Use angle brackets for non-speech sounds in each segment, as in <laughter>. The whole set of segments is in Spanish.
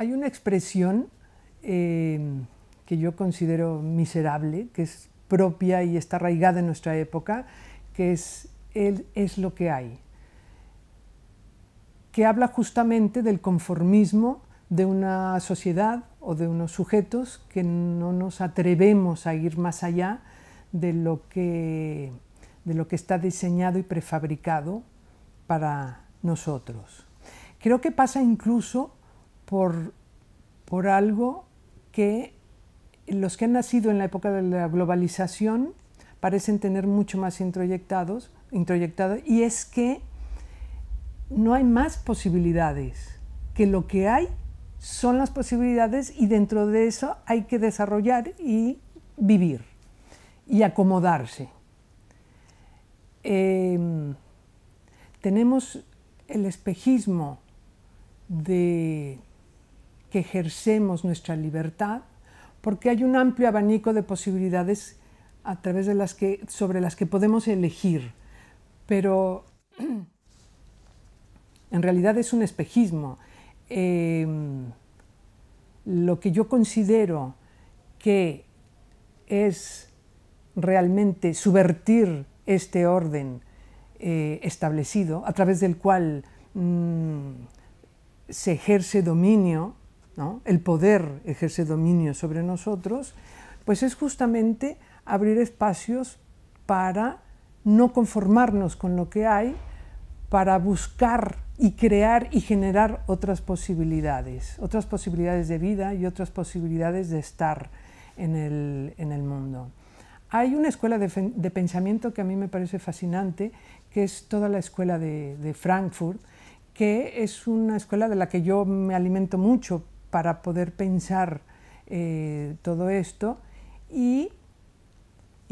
Hay una expresión eh, que yo considero miserable, que es propia y está arraigada en nuestra época, que es Él es lo que hay, que habla justamente del conformismo de una sociedad o de unos sujetos que no nos atrevemos a ir más allá de lo que, de lo que está diseñado y prefabricado para nosotros. Creo que pasa incluso por, por algo que los que han nacido en la época de la globalización parecen tener mucho más introyectados, introyectado, y es que no hay más posibilidades, que lo que hay son las posibilidades y dentro de eso hay que desarrollar y vivir y acomodarse. Em, tenemos el espejismo de que ejercemos nuestra libertad, porque hay un amplio abanico de posibilidades a través de las que, sobre las que podemos elegir, pero <clears throat> en realidad es un espejismo. Em, lo que yo considero que es realmente subvertir este orden eh, establecido a través del cual mm, se ejerce dominio el poder ejerce dominio sobre nosotros, pues es justamente abrir espacios para no conformarnos con lo que hay, para buscar y crear y generar otras posibilidades, otras posibilidades de vida y otras posibilidades de estar en el, mundo. Hay una escuela de, pensamiento que a mí me parece fascinante, que es toda la escuela de Frankfurt, que es una escuela de la que yo me alimento mucho para poder pensar eh, todo esto y,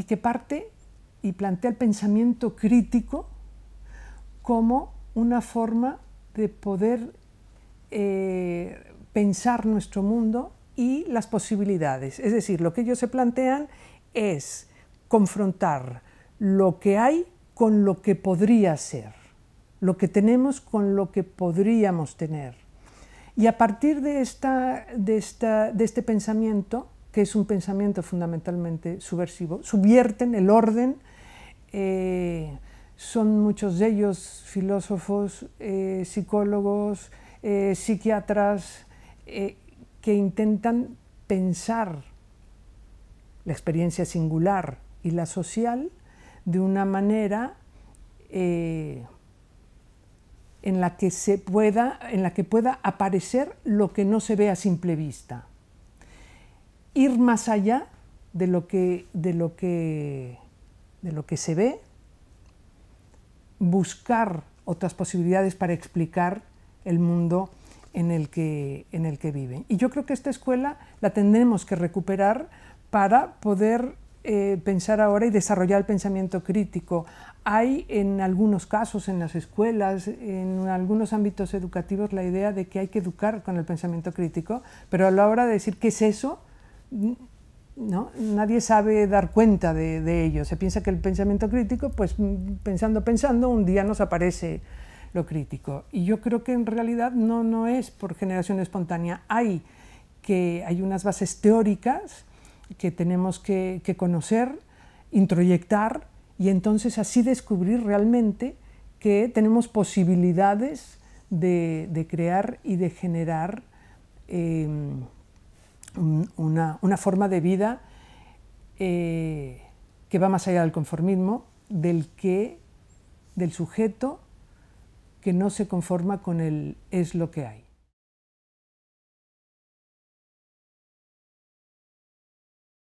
que parte y plantea el pensamiento crítico como una forma de poder eh, pensar nuestro mundo y las posibilidades. Es decir, lo que ellos se plantean es confrontar lo que hay con lo que podría ser, lo que tenemos con lo que podríamos tener. Y a partir de, esta, de, de este pensamiento, que es un pensamiento fundamentalmente subversivo, subvierten el orden. Eh, son muchos de ellos filósofos, eh, psicólogos, eh, psiquiatras, que intentan pensar la experiencia singular y la social de una manera en la que se pueda, en la que pueda aparecer lo que no se ve a simple vista. Ir más allá de lo que, de lo que, de lo que se ve, buscar otras posibilidades para explicar el mundo en el que, en el que viven. Y yo creo que esta escuela la tendremos que recuperar para poder eh, pensar ahora y desarrollar el pensamiento crítico. Hay en algunos casos, en las escuelas, en algunos ámbitos educativos, la idea de que hay que educar con el pensamiento crítico, pero a la hora de decir qué es eso, ¿no? nadie sabe dar cuenta de, ello. Se piensa que el pensamiento crítico, pues pensando, pensando, un día nos aparece lo crítico. Y yo creo que en realidad no, no es por generación espontánea. Hay que hay unas bases teóricas que tenemos que, conocer, introyectar y entonces así descubrir realmente que tenemos posibilidades de, crear y de generar em, una, forma de vida eh, que va más allá del conformismo, del que, del sujeto que no se conforma con el es lo que hay.